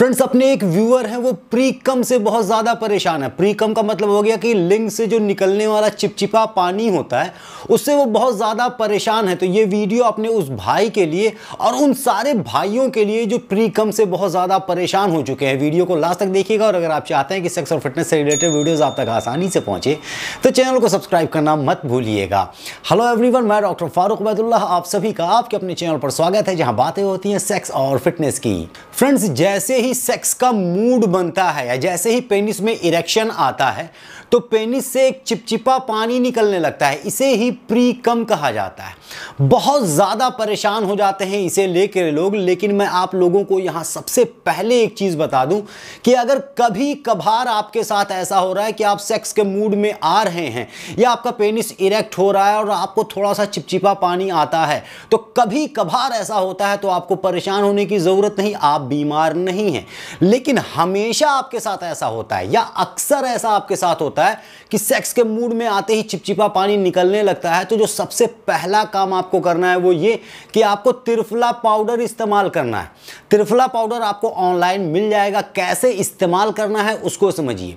friends अपने एक viewer हैं वो प्रीकम से बहुत ज़्यादा परेशान है प्रीकम का मतलब हो गया कि लिंग से जो निकलने वाला चिपचिपा पानी होता है उससे वो बहुत ज़्यादा परेशान है तो ये वीडियो अपने उस भाई के लिए और उन सारे भाइयों के लिए जो प्रीकम से बहुत ज़्यादा परेशान हो चुके हैं वीडियो को लास्ट तक देखिएगा और अगर आप चाहते हैं कि सेक्स और फिटनेस से रिलेटेड वीडियोज़ आप तक आसानी से पहुँचे तो चैनल को सब्सक्राइब करना मत भूलिएगा हेलो वन मैं डॉक्टर फारूक उबैदुल्ला आप सभी का आपके अपने चैनल पर स्वागत है जहाँ बातें होती हैं सेक्स और फिटनेस की फ्रेंड्स जैसे ही सेक्स का मूड बनता है या जैसे ही पेनिस में इरेक्शन आता है तो पेनिस से एक चिपचिपा पानी निकलने लगता है इसे ही प्री कम कहा जाता है बहुत ज़्यादा परेशान हो जाते हैं इसे लेकर लोग लेकिन मैं आप लोगों को यहाँ सबसे पहले एक चीज़ बता दूँ कि अगर कभी कभार आपके साथ ऐसा हो रहा है कि आप सेक्स के मूड में आ रहे हैं या आपका पेनिस इरेक्ट हो रहा है और आपको थोड़ा सा चिपचिपा पानी आता है तो कभी कभार ऐसा होता है तो आपको परेशान होने की ज़रूरत नहीं आप बीमार नहीं है लेकिन हमेशा आपके साथ ऐसा होता है या अक्सर ऐसा आपके साथ होता है कि सेक्स के मूड में आते ही चिपचिपा पानी निकलने लगता है तो जो सबसे पहला काम आपको करना है वो ये कि आपको त्रिफला पाउडर इस्तेमाल करना है त्रिफला पाउडर आपको ऑनलाइन मिल जाएगा कैसे इस्तेमाल करना है उसको समझिए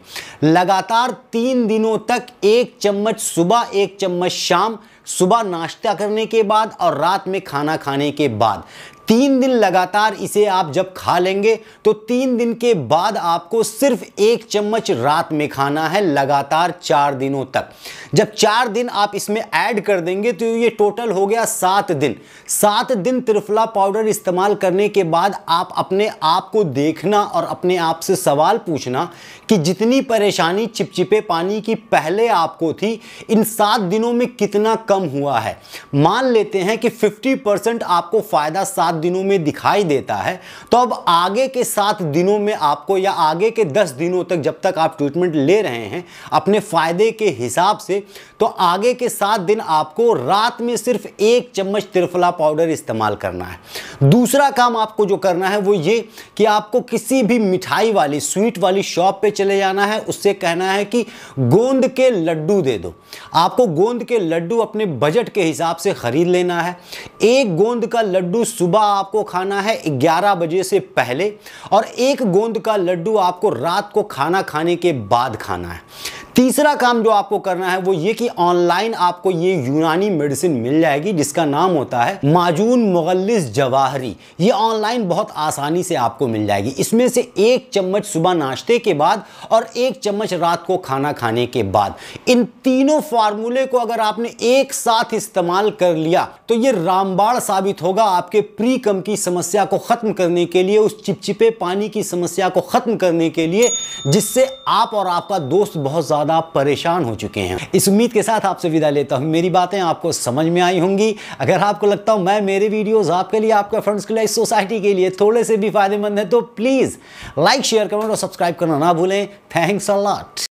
लगातार तीन दिनों तक एक चम्मच सुबह एक चम्मच शाम सुबह नाश्ता करने के बाद और रात में खाना खाने के बाद तीन दिन लगातार इसे आप जब खा लेंगे तो तीन दिन के बाद आपको सिर्फ एक चम्मच रात में खाना है लगातार चार दिनों तक जब चार दिन आप इसमें ऐड कर देंगे तो ये टोटल हो गया सात दिन सात दिन त्रिफला पाउडर इस्तेमाल करने के बाद आप अपने आप को देखना और अपने आप से सवाल पूछना कि जितनी परेशानी चिपचिपे पानी की पहले आपको थी इन सात दिनों में कितना कम हुआ है मान लेते हैं कि फिफ्टी परसेंट आपको फ़ायदा सात सात दिनों में दिखाई देता है तो अब आगे के सात दिनों में आपको या आगे के दस दिनों तक जब तक आप ट्रीटमेंट ले रहे हैं अपने फ़ायदे के हिसाब से तो आगे के सात दिन आपको रात में सिर्फ एक चम्मच त्रिफला पाउडर इस्तेमाल करना है दूसरा काम आपको जो करना है वो ये कि आपको किसी भी मिठाई वाली स्वीट वाली शॉप पे चले जाना है उससे कहना है कि गोंद के लड्डू दे दो आपको गोंद के लड्डू अपने बजट के हिसाब से ख़रीद लेना है एक गोंद का लड्डू सुबह आपको खाना है ग्यारह बजे से पहले और एक गोंद का लड्डू आपको रात को खाना खाने के बाद खाना है तीसरा काम जो आपको करना है वो ये कि ऑनलाइन आपको ये यूनानी मेडिसिन मिल जाएगी जिसका नाम होता है माजून मुगलिस जवाहरी ये ऑनलाइन बहुत आसानी से आपको मिल जाएगी इसमें से एक चम्मच सुबह नाश्ते के बाद और एक चम्मच रात को खाना खाने के बाद इन तीनों फार्मूले को अगर आपने एक साथ इस्तेमाल कर लिया तो ये रामबाण साबित होगा आपके प्री कम की समस्या को ख़त्म करने के लिए उस चिपचिपे पानी की समस्या को ख़त्म करने के लिए जिससे आप और आपका दोस्त बहुत ज़्यादा ज़्यादा परेशान हो चुके हैं इस उम्मीद के साथ आपसे विदा लेता हूँ मेरी बातें आपको समझ में आई होंगी अगर आपको लगता हो मैं मेरे वीडियोज़ आपके लिए आपके फ्रेंड्स के लिए सोसाइटी के लिए थोड़े से भी फायदेमंद है तो प्लीज़ लाइक शेयर कमेंट और सब्सक्राइब करना ना भूलें थैंक्स अ लॉट